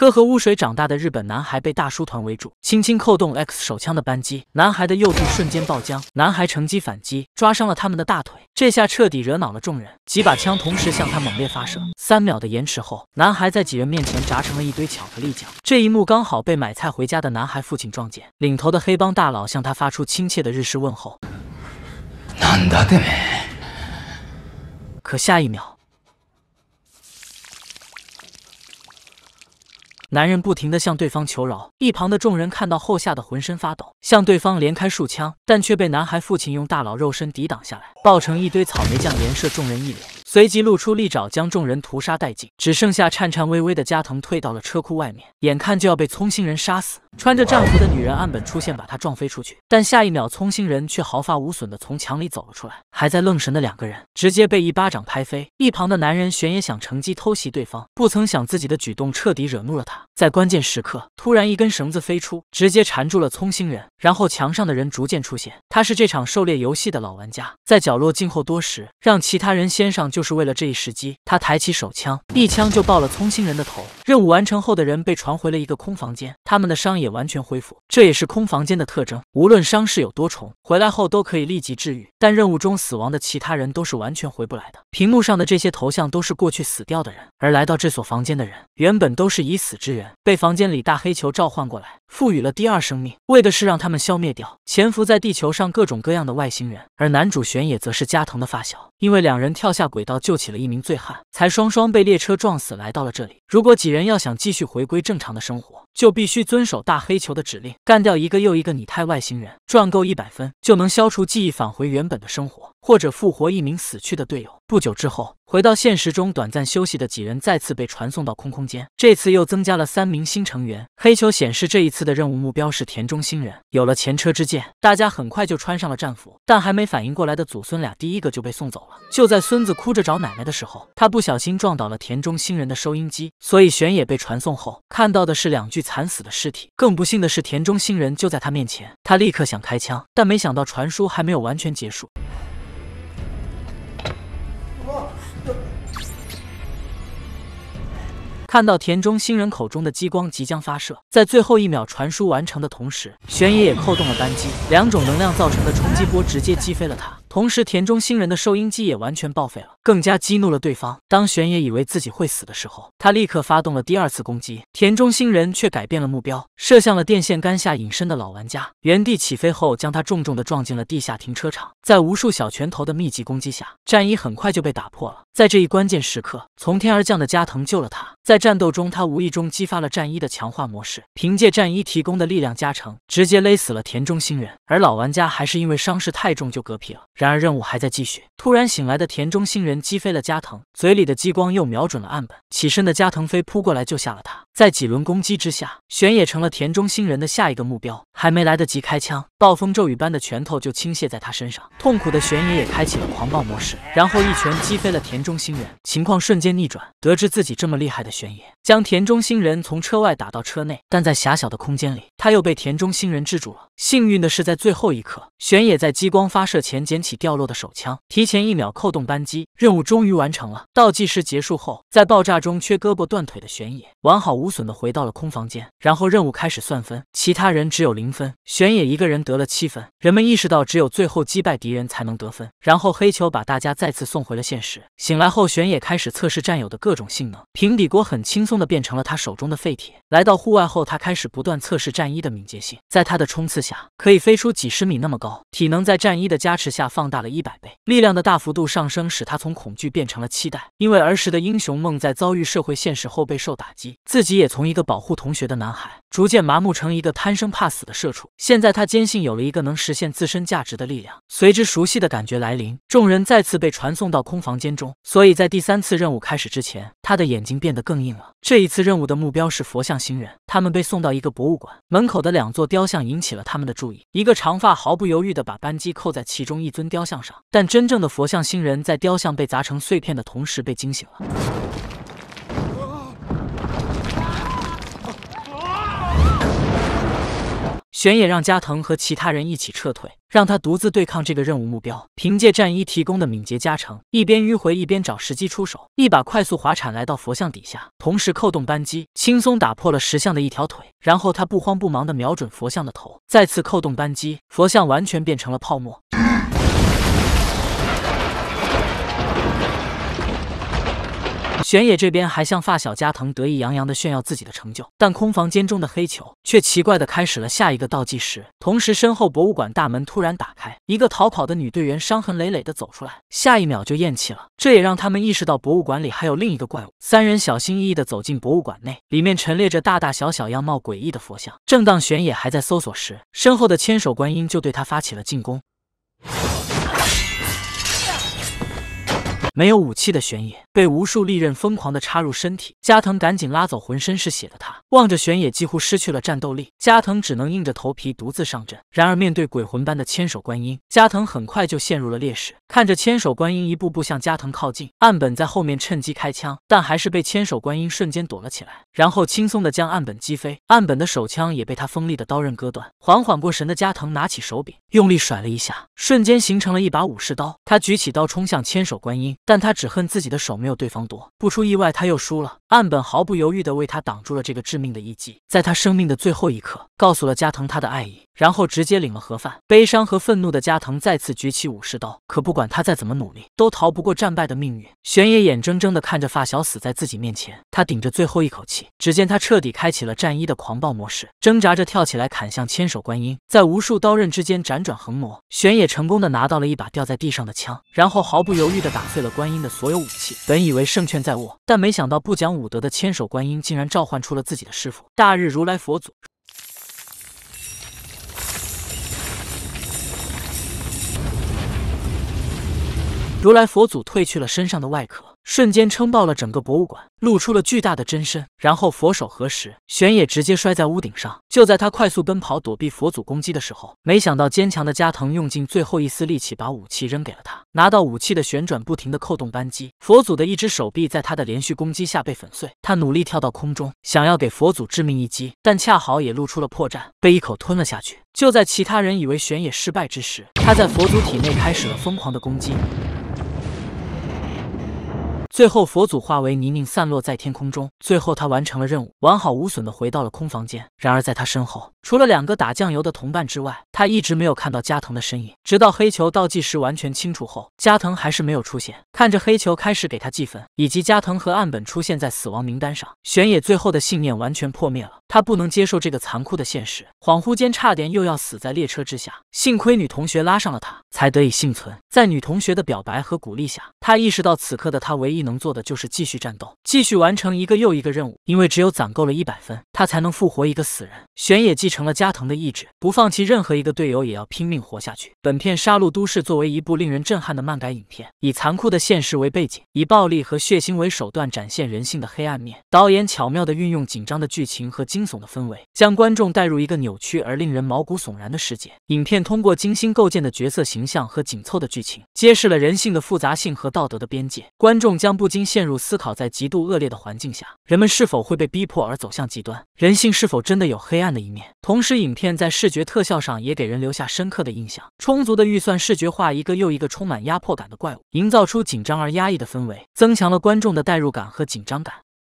喝和污水长大的日本男孩被大叔团围住，轻轻扣动 X 手枪的扳机，男孩的右臂瞬间爆浆。男孩乘机反击，抓伤了他们的大腿，这下彻底惹恼了众人，几把枪同时向他猛烈发射。三秒的延迟后，男孩在几人面前炸成了一堆巧克力酱。这一幕刚好被买菜回家的男孩父亲撞见，领头的黑帮大佬向他发出亲切的日式问候。可下一秒。男人不停地向对方求饶，一旁的众人看到后吓得浑身发抖，向对方连开数枪，但却被男孩父亲用大佬肉身抵挡下来，爆成一堆草莓酱，连射众人一脸。随即露出利爪，将众人屠杀殆尽，只剩下颤颤巍巍的加藤退到了车库外面，眼看就要被葱心人杀死。穿着战服的女人岸本出现，把他撞飞出去。但下一秒，葱心人却毫发无损的从墙里走了出来。还在愣神的两个人，直接被一巴掌拍飞。一旁的男人玄野想乘机偷袭对方，不曾想自己的举动彻底惹怒了他。在关键时刻，突然一根绳子飞出，直接缠住了葱心人。然后墙上的人逐渐出现，他是这场狩猎游戏的老玩家，在角落静候多时，让其他人先上就是。是为了这一时机，他抬起手枪，一枪就爆了葱心人的头。任务完成后的人被传回了一个空房间，他们的伤也完全恢复，这也是空房间的特征。无论伤势有多重，回来后都可以立即治愈。但任务中死亡的其他人都是完全回不来的。屏幕上的这些头像都是过去死掉的人，而来到这所房间的人原本都是已死之人，被房间里大黑球召唤过来，赋予了第二生命，为的是让他们消灭掉潜伏在地球上各种各样的外星人。而男主玄野则是加藤的发小。因为两人跳下轨道救起了一名醉汉，才双双被列车撞死，来到了这里。如果几人要想继续回归正常的生活，就必须遵守大黑球的指令，干掉一个又一个拟态外星人，赚够一百分就能消除记忆，返回原本的生活，或者复活一名死去的队友。不久之后，回到现实中短暂休息的几人再次被传送到空空间，这次又增加了三名新成员。黑球显示这一次的任务目标是田中星人。有了前车之鉴，大家很快就穿上了战服。但还没反应过来的祖孙俩第一个就被送走了。就在孙子哭着找奶奶的时候，他不小心撞倒了田中星人的收音机，所以玄野被传送后看到的是两具。惨死的尸体。更不幸的是，田中新人就在他面前，他立刻想开枪，但没想到传输还没有完全结束。看到田中新人口中的激光即将发射，在最后一秒传输完成的同时，玄野也扣动了扳机，两种能量造成的冲击波直接击飞了他。同时，田中星人的收音机也完全报废了，更加激怒了对方。当玄野以为自己会死的时候，他立刻发动了第二次攻击。田中星人却改变了目标，射向了电线杆下隐身的老玩家。原地起飞后，将他重重的撞进了地下停车场。在无数小拳头的密集攻击下，战衣很快就被打破了。在这一关键时刻，从天而降的加藤救了他。在战斗中，他无意中激发了战衣的强化模式，凭借战衣提供的力量加成，直接勒死了田中星人。而老玩家还是因为伤势太重就嗝屁了。然而任务还在继续。突然醒来的田中星人击飞了加藤，嘴里的激光又瞄准了岸本。起身的加藤飞扑过来救下了他。在几轮攻击之下，玄野成了田中星人的下一个目标。还没来得及开枪。暴风骤雨般的拳头就倾泻在他身上，痛苦的玄野也开启了狂暴模式，然后一拳击飞了田中星人，情况瞬间逆转。得知自己这么厉害的玄野，将田中星人从车外打到车内，但在狭小的空间里，他又被田中星人制住了。幸运的是，在最后一刻，玄野在激光发射前捡起掉落的手枪，提前一秒扣动扳机，任务终于完成了。倒计时结束后，在爆炸中缺胳膊断腿的玄野完好无损的回到了空房间，然后任务开始算分，其他人只有零分，玄野一个人。得了七分，人们意识到只有最后击败敌人才能得分。然后黑球把大家再次送回了现实。醒来后，玄野开始测试战友的各种性能。平底锅很轻松的变成了他手中的废铁。来到户外后，他开始不断测试战衣的敏捷性。在他的冲刺下，可以飞出几十米那么高。体能在战衣的加持下放大了一百倍。力量的大幅度上升使他从恐惧变成了期待。因为儿时的英雄梦在遭遇社会现实后备受打击，自己也从一个保护同学的男孩逐渐麻木成一个贪生怕死的社畜。现在他坚信。有了一个能实现自身价值的力量，随之熟悉的感觉来临，众人再次被传送到空房间中。所以在第三次任务开始之前，他的眼睛变得更硬了。这一次任务的目标是佛像星人，他们被送到一个博物馆门口的两座雕像引起了他们的注意。一个长发毫不犹豫的把扳机扣在其中一尊雕像上，但真正的佛像星人在雕像被砸成碎片的同时被惊醒了。玄野让加藤和其他人一起撤退，让他独自对抗这个任务目标。凭借战衣提供的敏捷加成，一边迂回一边找时机出手，一把快速滑铲来到佛像底下，同时扣动扳机，轻松打破了石像的一条腿。然后他不慌不忙地瞄准佛像的头，再次扣动扳机，佛像完全变成了泡沫。玄野这边还向发小加藤得意洋洋地炫耀自己的成就，但空房间中的黑球却奇怪地开始了下一个倒计时。同时，身后博物馆大门突然打开，一个逃跑的女队员伤痕累累地走出来，下一秒就咽气了。这也让他们意识到博物馆里还有另一个怪物。三人小心翼翼地走进博物馆内，里面陈列着大大小小、样貌诡异的佛像。正当玄野还在搜索时，身后的千手观音就对他发起了进攻。没有武器的玄野被无数利刃疯狂地插入身体，加藤赶紧拉走浑身是血的他。望着玄野几乎失去了战斗力，加藤只能硬着头皮独自上阵。然而面对鬼魂般的千手观音，加藤很快就陷入了劣势。看着千手观音一步步向加藤靠近，岸本在后面趁机开枪，但还是被千手观音瞬间躲了起来，然后轻松地将岸本击飞。岸本的手枪也被他锋利的刀刃割断。缓缓过神的加藤拿起手柄，用力甩了一下，瞬间形成了一把武士刀。他举起刀冲向千手观音。但他只恨自己的手没有对方多，不出意外，他又输了。岸本毫不犹豫地为他挡住了这个致命的一击，在他生命的最后一刻，告诉了加藤他的爱意，然后直接领了盒饭。悲伤和愤怒的加藤再次举起武士刀，可不管他再怎么努力，都逃不过战败的命运。玄野眼睁睁地看着发小死在自己面前，他顶着最后一口气，只见他彻底开启了战衣的狂暴模式，挣扎着跳起来砍向千手观音，在无数刀刃之间辗转横磨，玄野成功地拿到了一把掉在地上的枪，然后毫不犹豫地打碎了。观音的所有武器，本以为胜券在握，但没想到不讲武德的千手观音竟然召唤出了自己的师傅大日如来佛祖。如来佛祖褪去了身上的外壳。瞬间撑爆了整个博物馆，露出了巨大的真身，然后佛手合十，玄野直接摔在屋顶上。就在他快速奔跑躲避佛祖攻击的时候，没想到坚强的加藤用尽最后一丝力气把武器扔给了他。拿到武器的旋转不停的扣动扳机，佛祖的一只手臂在他的连续攻击下被粉碎。他努力跳到空中，想要给佛祖致命一击，但恰好也露出了破绽，被一口吞了下去。就在其他人以为玄野失败之时，他在佛祖体内开始了疯狂的攻击。最后，佛祖化为泥泞，散落在天空中。最后，他完成了任务，完好无损地回到了空房间。然而，在他身后，除了两个打酱油的同伴之外，他一直没有看到加藤的身影，直到黑球倒计时完全清除后，加藤还是没有出现。看着黑球开始给他计分，以及加藤和岸本出现在死亡名单上，玄野最后的信念完全破灭了。他不能接受这个残酷的现实，恍惚间差点又要死在列车之下，幸亏女同学拉上了他，才得以幸存。在女同学的表白和鼓励下，他意识到此刻的他唯一能做的就是继续战斗，继续完成一个又一个任务，因为只有攒够了一百分，他才能复活一个死人。玄野继承了加藤的意志，不放弃任何一个。队友也要拼命活下去。本片《杀戮都市》作为一部令人震撼的漫改影片，以残酷的现实为背景，以暴力和血腥为手段，展现人性的黑暗面。导演巧妙地运用紧张的剧情和惊悚的氛围，将观众带入一个扭曲而令人毛骨悚然的世界。影片通过精心构建的角色形象和紧凑的剧情，揭示了人性的复杂性和道德的边界。观众将不禁陷入思考：在极度恶劣的环境下，人们是否会被逼迫而走向极端？人性是否真的有黑暗的一面？同时，影片在视觉特效上也。给人留下深刻的印象。充足的预算，视觉化一个又一个充满压迫感的怪物，营造出紧张而压抑的氛围，增强了观众的代入感和紧张感。